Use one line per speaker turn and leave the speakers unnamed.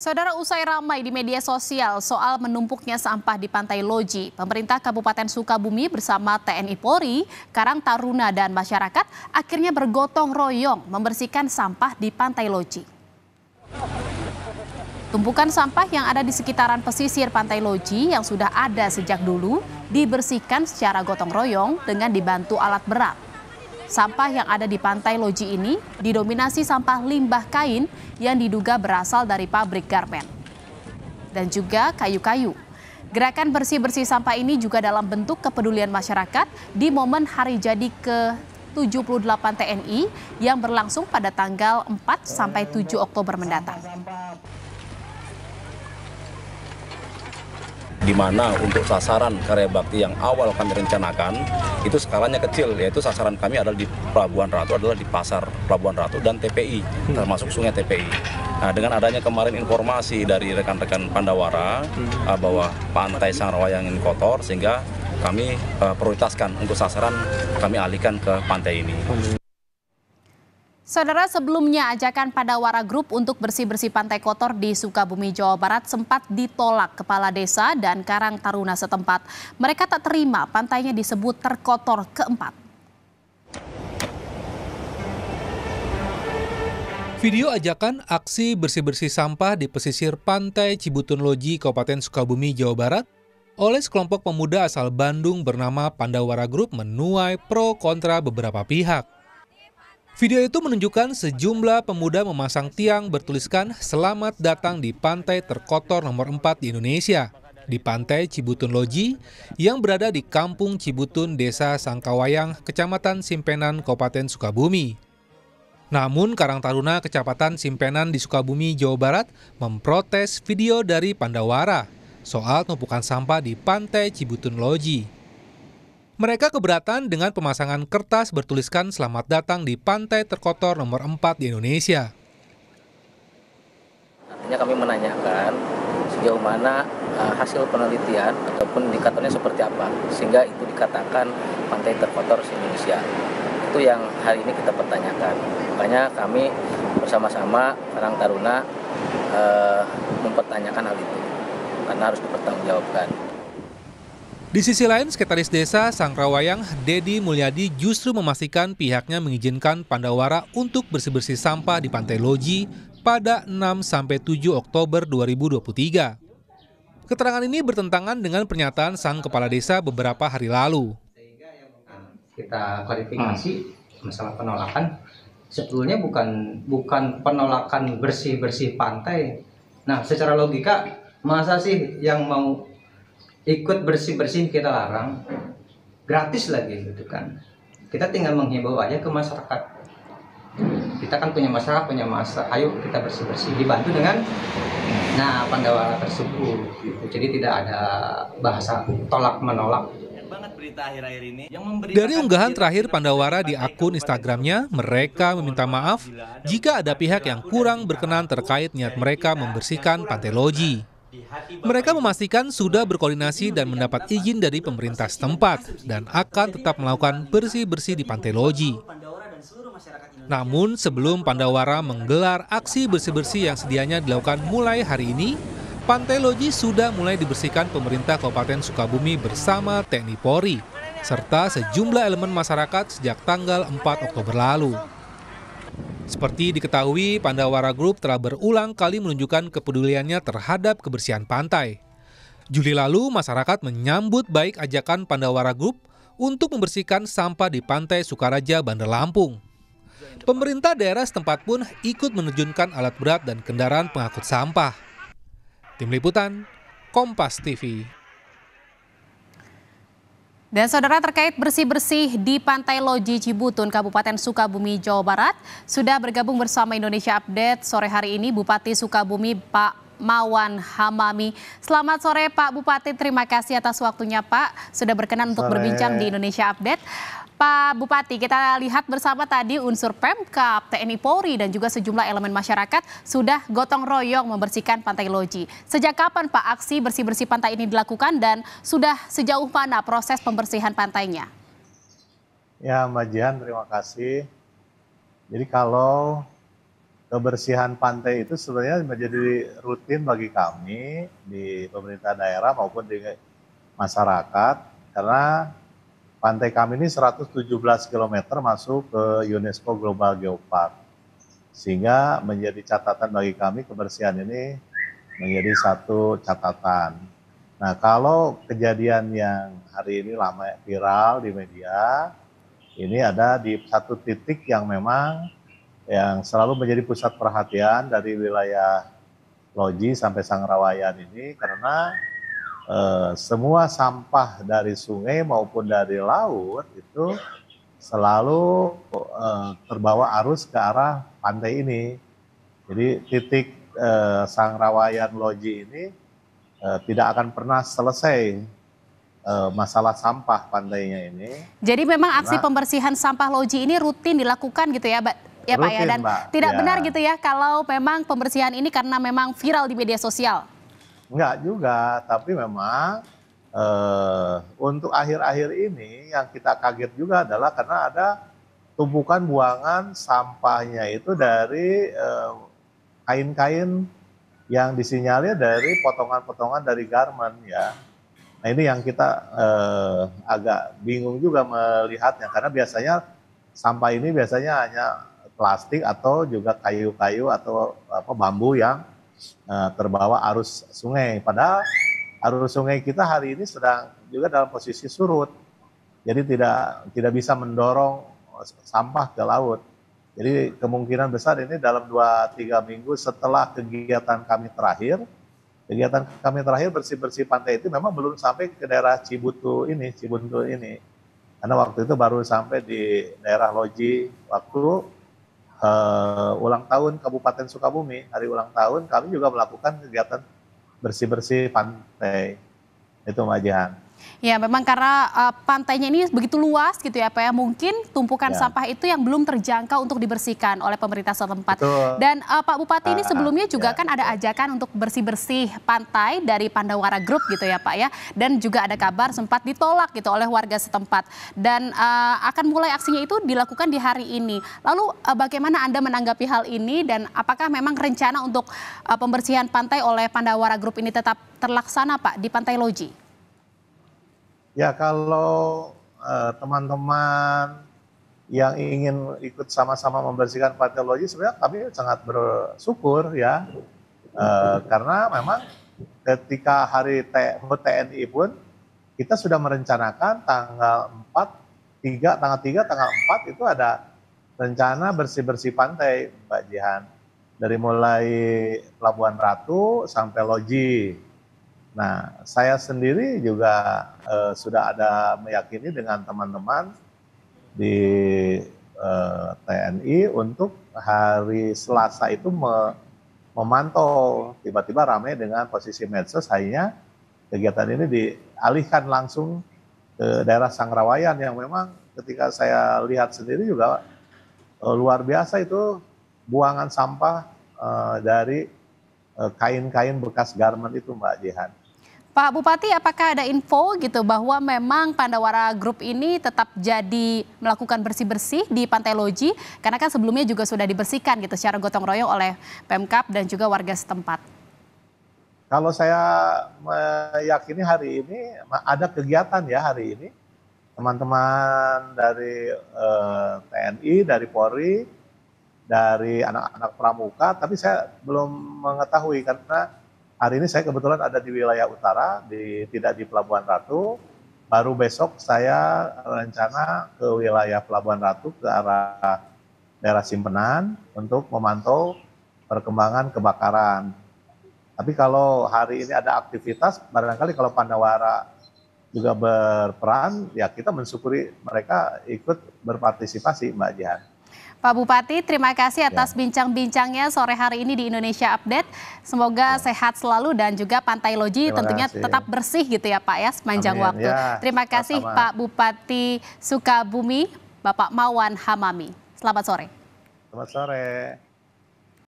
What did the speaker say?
Saudara usai ramai di media sosial soal menumpuknya sampah di Pantai Loji, pemerintah Kabupaten Sukabumi bersama TNI Polri, Karang Taruna dan masyarakat akhirnya bergotong royong membersihkan sampah di Pantai Loji. Tumpukan sampah yang ada di sekitaran pesisir Pantai Loji yang sudah ada sejak dulu dibersihkan secara gotong royong dengan dibantu alat berat. Sampah yang ada di pantai Loji ini didominasi sampah limbah kain yang diduga berasal dari pabrik garmen dan juga kayu-kayu. Gerakan bersih-bersih sampah ini juga dalam bentuk kepedulian masyarakat di momen hari jadi ke 78 TNI yang berlangsung pada tanggal 4 sampai 7 Oktober mendatang.
di mana untuk sasaran karya bakti yang awal kami rencanakan itu skalanya kecil yaitu sasaran kami adalah di Pelabuhan Ratu adalah di pasar Pelabuhan Ratu dan TPI hmm. termasuk sungai TPI. Nah, dengan adanya kemarin informasi dari rekan-rekan Pandawara uh, bahwa pantai Sangrawayang ini kotor sehingga kami uh, prioritaskan untuk sasaran kami alihkan ke pantai ini. Hmm.
Saudara, sebelumnya ajakan pada Wara grup untuk bersih-bersih pantai kotor di Sukabumi, Jawa Barat sempat ditolak Kepala Desa dan Karang Taruna setempat. Mereka tak terima pantainya disebut terkotor keempat.
Video ajakan aksi bersih-bersih sampah di pesisir pantai Cibutun Loji, Kabupaten Sukabumi, Jawa Barat oleh sekelompok pemuda asal Bandung bernama Pandawara Group menuai pro kontra beberapa pihak. Video itu menunjukkan sejumlah pemuda memasang tiang bertuliskan Selamat datang di pantai terkotor nomor 4 di Indonesia, di pantai Cibutun Loji yang berada di Kampung Cibutun, Desa Sangkawayang, Kecamatan Simpenan, Kabupaten Sukabumi. Namun Karang Taruna Kecamatan Simpenan di Sukabumi, Jawa Barat memprotes video dari Pandawara soal tumpukan sampah di pantai Cibutun Loji. Mereka keberatan dengan pemasangan kertas bertuliskan selamat datang di pantai terkotor nomor 4 di Indonesia. Artinya kami menanyakan sejauh mana e, hasil penelitian ataupun indikatornya seperti apa sehingga itu dikatakan pantai terkotor di Indonesia. Itu yang hari ini kita pertanyakan. Makanya kami bersama-sama Karang Taruna e, mempertanyakan hal itu karena harus dipertanggungjawabkan. Di sisi lain, Sekretaris Desa Sangrawayang Dedi Mulyadi justru memastikan pihaknya mengizinkan Pandawara untuk bersih-bersih sampah di Pantai Loji pada 6-7 Oktober 2023. Keterangan ini bertentangan dengan pernyataan sang kepala desa beberapa hari lalu. Kita klarifikasi masalah penolakan. Sebetulnya bukan bukan penolakan bersih-bersih pantai. Nah, secara logika masa sih yang mau ikut bersih-bersih kita larang gratis lagi gitu kan kita tinggal menghimbau aja ke masyarakat kita kan punya masyarakat punya masa ayo kita bersih-bersih dibantu dengan nah pandawara tersebut gitu. jadi tidak ada bahasa tolak menolak Dari unggahan terakhir Pandawara di akun Instagramnya, mereka meminta maaf jika ada pihak yang kurang berkenan terkait niat mereka membersihkan Pantai Loji. Mereka memastikan sudah berkoordinasi dan mendapat izin dari pemerintah setempat dan akan tetap melakukan bersih-bersih di Pantai Loji. Namun sebelum Pandawara menggelar aksi bersih-bersih yang sedianya dilakukan mulai hari ini, Pantai Loji sudah mulai dibersihkan pemerintah Kabupaten Sukabumi bersama TNI Polri, serta sejumlah elemen masyarakat sejak tanggal 4 Oktober lalu. Seperti diketahui, Pandawara Group telah berulang kali menunjukkan kepeduliannya terhadap kebersihan pantai. Juli lalu, masyarakat menyambut baik ajakan Pandawara Group untuk membersihkan sampah di pantai Sukaraja, Bandar Lampung. Pemerintah daerah setempat pun ikut menerjunkan alat berat dan kendaraan pengangkut sampah. Tim Liputan, Kompas TV.
Dan saudara terkait bersih-bersih di Pantai Loji Cibutun, Kabupaten Sukabumi, Jawa Barat, sudah bergabung bersama Indonesia Update sore hari ini Bupati Sukabumi Pak Mawan Hamami. Selamat sore Pak Bupati, terima kasih atas waktunya Pak. Sudah berkenan untuk sore. berbincang di Indonesia Update. Pak Bupati, kita lihat bersama tadi unsur Pemkap, TNI Polri, dan juga sejumlah elemen masyarakat sudah gotong royong membersihkan Pantai Loji. Sejak kapan Pak aksi bersih-bersih pantai ini dilakukan dan sudah sejauh mana proses pembersihan pantainya?
Ya Mbak Jihan, terima kasih. Jadi kalau kebersihan pantai itu sebenarnya menjadi rutin bagi kami di pemerintah daerah maupun di masyarakat karena Pantai kami ini 117 km masuk ke UNESCO Global Geopark. Sehingga menjadi catatan bagi kami kebersihan ini menjadi satu catatan. Nah, kalau kejadian yang hari ini lama viral di media, ini ada di satu titik yang memang yang selalu menjadi pusat perhatian dari wilayah Loji sampai Sangrawayan ini karena Eh, semua sampah dari sungai maupun dari laut itu selalu eh, terbawa arus ke arah pantai ini. Jadi titik eh, Sangrawayan Loji ini eh, tidak akan pernah selesai eh, masalah sampah pantainya ini.
Jadi memang aksi nah, pembersihan sampah loji ini rutin dilakukan gitu ya, ya Pak? Ya, rutin, Pak ya dan Mbak. tidak ya. benar gitu ya kalau memang pembersihan ini karena memang viral di media sosial.
Enggak juga, tapi memang eh, untuk akhir-akhir ini yang kita kaget juga adalah karena ada tumpukan buangan sampahnya itu dari eh, kain-kain eh, yang disinyalir dari potongan-potongan dari garment ya. Nah ini yang kita eh, agak bingung juga melihatnya karena biasanya sampah ini biasanya hanya plastik atau juga kayu-kayu atau apa bambu yang Eh, terbawa arus sungai. Padahal arus sungai kita hari ini sedang juga dalam posisi surut. Jadi tidak tidak bisa mendorong sampah ke laut. Jadi kemungkinan besar ini dalam 2-3 minggu setelah kegiatan kami terakhir, kegiatan kami terakhir bersih-bersih pantai itu memang belum sampai ke daerah Cibutu ini, Cibuntu ini. Karena waktu itu baru sampai di daerah Loji waktu uh, ulang tahun Kabupaten Sukabumi, hari ulang tahun, kami juga melakukan kegiatan bersih-bersih pantai. Itu majahan.
Ya, memang karena uh, pantainya ini begitu luas gitu ya, Pak ya. Mungkin tumpukan ya. sampah itu yang belum terjangkau untuk dibersihkan oleh pemerintah setempat. Betul. Dan uh, Pak Bupati uh, ini ah, ah, sebelumnya ah. juga ya. kan ada ajakan untuk bersih-bersih pantai dari Pandawara Group gitu ya, Pak ya. Dan juga ada kabar sempat ditolak gitu oleh warga setempat. Dan uh, akan mulai aksinya itu dilakukan di hari ini. Lalu uh, bagaimana Anda menanggapi hal ini dan apakah memang rencana untuk uh, pembersihan pantai oleh Pandawara Group ini tetap terlaksana, Pak, di Pantai Loji?
Ya kalau eh, teman-teman uh, yang ingin ikut sama-sama membersihkan patologi sebenarnya kami sangat bersyukur ya uh, karena memang ketika hari TNI pun kita sudah merencanakan tanggal 4 3 tanggal 3 tanggal 4 itu ada rencana bersih-bersih pantai Mbak Jihan dari mulai Pelabuhan Ratu sampai Loji Nah, saya sendiri juga eh, sudah ada meyakini dengan teman-teman di eh, TNI untuk hari Selasa itu me memantau tiba-tiba ramai dengan posisi medsos hanya kegiatan ini dialihkan langsung ke daerah Sangrawayan yang memang ketika saya lihat sendiri juga eh, luar biasa itu buangan sampah eh, dari eh, kain-kain bekas garment itu Mbak Jihan
Pak Bupati, apakah ada info gitu bahwa memang Pandawara Group ini tetap jadi melakukan bersih-bersih di Pantai Loji? Karena kan sebelumnya juga sudah dibersihkan gitu secara gotong royong oleh Pemkap dan juga warga setempat.
Kalau saya meyakini hari ini ada kegiatan ya hari ini. Teman-teman dari eh, TNI, dari Polri, dari anak-anak pramuka, tapi saya belum mengetahui karena hari ini saya kebetulan ada di wilayah utara, di, tidak di Pelabuhan Ratu. Baru besok saya rencana ke wilayah Pelabuhan Ratu ke arah daerah Simpenan untuk memantau perkembangan kebakaran. Tapi kalau hari ini ada aktivitas, barangkali kalau Pandawara juga berperan, ya kita mensyukuri mereka ikut berpartisipasi, Mbak Jihan.
Pak Bupati, terima kasih ya. atas bincang-bincangnya sore hari ini di Indonesia Update. Semoga ya. sehat selalu dan juga Pantai Loji terima tentunya kasih. tetap bersih gitu ya Pak ya sepanjang Amin. waktu. Ya, terima kasih sama. Pak Bupati Sukabumi, Bapak Mawan Hamami. Selamat sore.
Selamat sore.